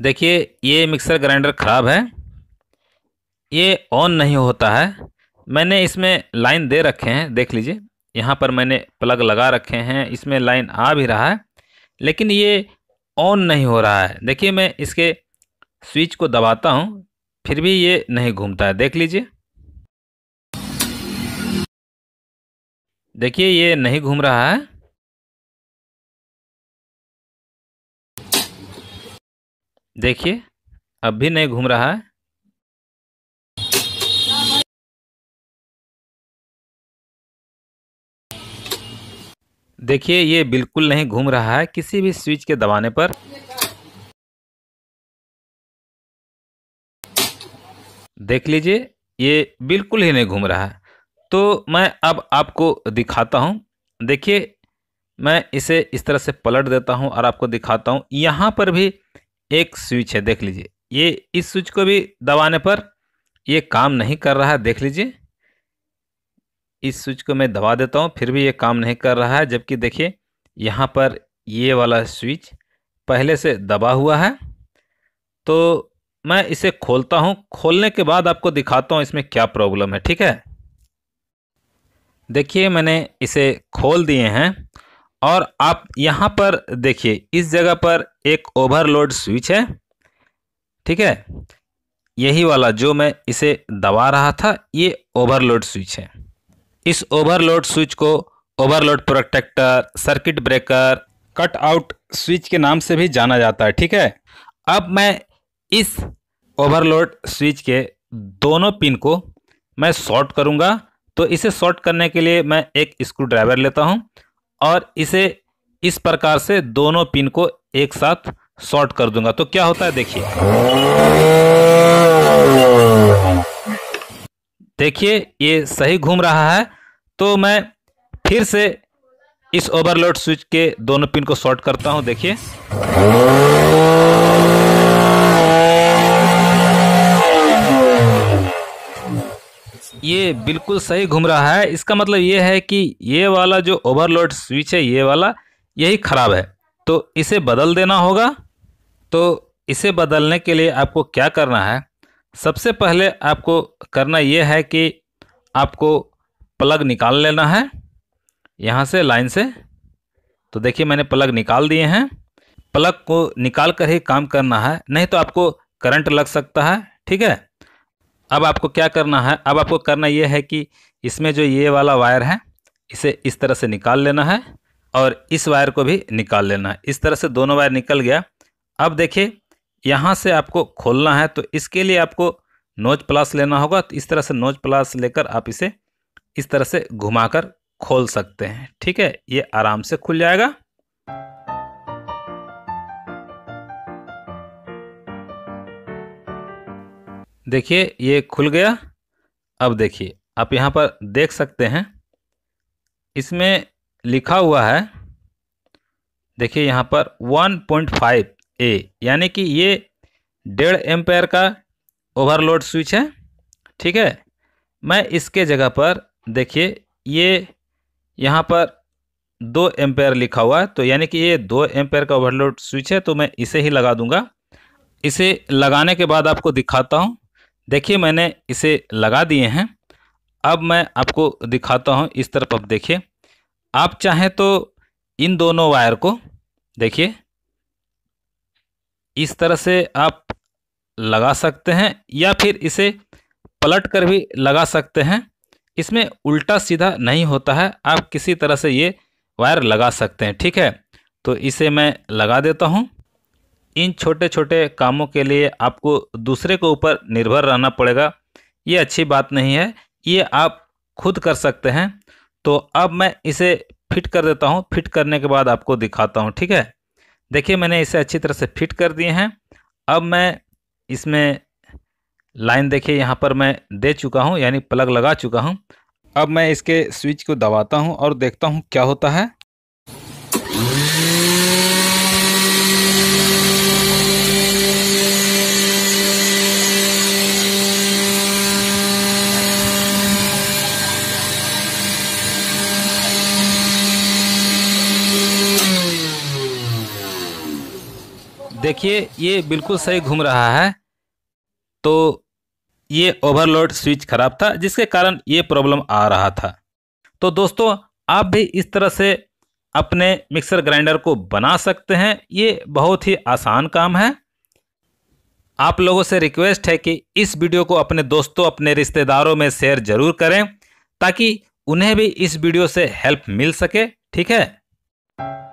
देखिए ये mixer grinder ख़राब है ये ऑन नहीं होता है मैंने इसमें लाइन दे रखे हैं देख लीजिए यहाँ पर मैंने प्लग लगा रखे हैं इसमें लाइन आ भी रहा है लेकिन ये ऑन नहीं हो रहा है देखिए मैं इसके स्विच को दबाता हूँ फिर भी ये नहीं घूमता है देख लीजिए देखिए ये नहीं घूम रहा है देखिए अब भी नहीं घूम रहा है देखिए ये बिल्कुल नहीं घूम रहा है किसी भी स्विच के दबाने पर देख लीजिए ये बिल्कुल ही नहीं घूम रहा है तो मैं अब आपको दिखाता हूँ देखिए मैं इसे इस तरह से पलट देता हूँ और आपको दिखाता हूँ यहाँ पर भी एक स्विच है देख लीजिए ये इस स्विच को भी दबाने पर ये काम नहीं कर रहा है देख लीजिए इस स्विच को मैं दबा देता हूँ फिर भी ये काम नहीं कर रहा है जबकि देखिए यहाँ पर ये वाला स्विच पहले से दबा हुआ है तो मैं इसे खोलता हूँ खोलने के बाद आपको दिखाता हूँ इसमें क्या प्रॉब्लम है ठीक है देखिए मैंने इसे खोल दिए हैं और आप यहाँ पर देखिए इस जगह पर एक ओवरलोड स्विच है ठीक है यही वाला जो मैं इसे दबा रहा था ये ओवरलोड स्विच है इस ओवरलोड स्विच को overload protector circuit breaker cut out switch के नाम से भी जाना जाता है ठीक है अब मैं इस ओवरलोड स्विच के दोनों पिन को मैं शॉर्ट करूंगा तो इसे शॉर्ट करने के लिए मैं एक स्क्रू ड्राइवर लेता हूं और इसे इस प्रकार से दोनों पिन को एक साथ शॉर्ट कर दूंगा तो क्या होता है देखिए देखिए ये सही घूम रहा है तो मैं फिर से इस ओवरलोड स्विच के दोनों पिन को शॉर्ट करता हूं देखिए ये बिल्कुल सही घूम रहा है इसका मतलब ये है कि ये वाला जो ओवरलोड स्विच है ये वाला यही ख़राब है तो इसे बदल देना होगा तो इसे बदलने के लिए आपको क्या करना है सबसे पहले आपको करना ये है कि आपको प्लग निकाल लेना है यहाँ से लाइन से तो देखिए मैंने प्लग निकाल दिए हैं प्लग को निकाल कर ही काम करना है नहीं तो आपको करंट लग सकता है ठीक है अब आपको क्या करना है अब आपको करना ये है कि इसमें जो ये वाला वायर है इसे इस तरह से निकाल लेना है और इस वायर को भी निकाल लेना है इस तरह से दोनों वायर निकल गया अब देखिए यहाँ से आपको खोलना है तो इसके लिए आपको नोज प्लास लेना होगा तो इस तरह से नोज प्लास लेकर आप इसे इस तरह से घुमाकर खोल सकते हैं ठीक है ये आराम से खुल जाएगा देखिए ये खुल गया अब देखिए आप यहाँ पर देख सकते हैं इसमें लिखा हुआ है देखिए यहाँ पर 1.5 ए यानी कि ये डेढ़ एम्पेयर का ओवरलोड स्विच है ठीक है मैं इसके जगह पर देखिए ये यहाँ पर दो एम्पेयर लिखा हुआ है तो यानी कि ये दो एम्पेयर का ओवरलोड स्विच है तो मैं इसे ही लगा दूंगा इसे लगाने के बाद आपको दिखाता हूँ देखिए मैंने इसे लगा दिए हैं अब मैं आपको दिखाता हूँ इस तरफ अब देखिए आप चाहें तो इन दोनों वायर को देखिए इस तरह से आप लगा सकते हैं या फिर इसे पलट कर भी लगा सकते हैं इसमें उल्टा सीधा नहीं होता है आप किसी तरह से ये वायर लगा सकते हैं ठीक है तो इसे मैं लगा देता हूँ इन छोटे छोटे कामों के लिए आपको दूसरे के ऊपर निर्भर रहना पड़ेगा ये अच्छी बात नहीं है ये आप खुद कर सकते हैं तो अब मैं इसे फिट कर देता हूँ फिट करने के बाद आपको दिखाता हूँ ठीक है देखिए मैंने इसे अच्छी तरह से फिट कर दिए हैं अब मैं इसमें लाइन देखिए यहाँ पर मैं दे चुका हूँ यानी प्लग लगा चुका हूँ अब मैं इसके स्विच को दबाता हूँ और देखता हूँ क्या होता है देखिए ये बिल्कुल सही घूम रहा है तो ये ओवरलोड स्विच खराब था जिसके कारण ये प्रॉब्लम आ रहा था तो दोस्तों आप भी इस तरह से अपने मिक्सर ग्राइंडर को बना सकते हैं ये बहुत ही आसान काम है आप लोगों से रिक्वेस्ट है कि इस वीडियो को अपने दोस्तों अपने रिश्तेदारों में शेयर ज़रूर करें ताकि उन्हें भी इस वीडियो से हेल्प मिल सके ठीक है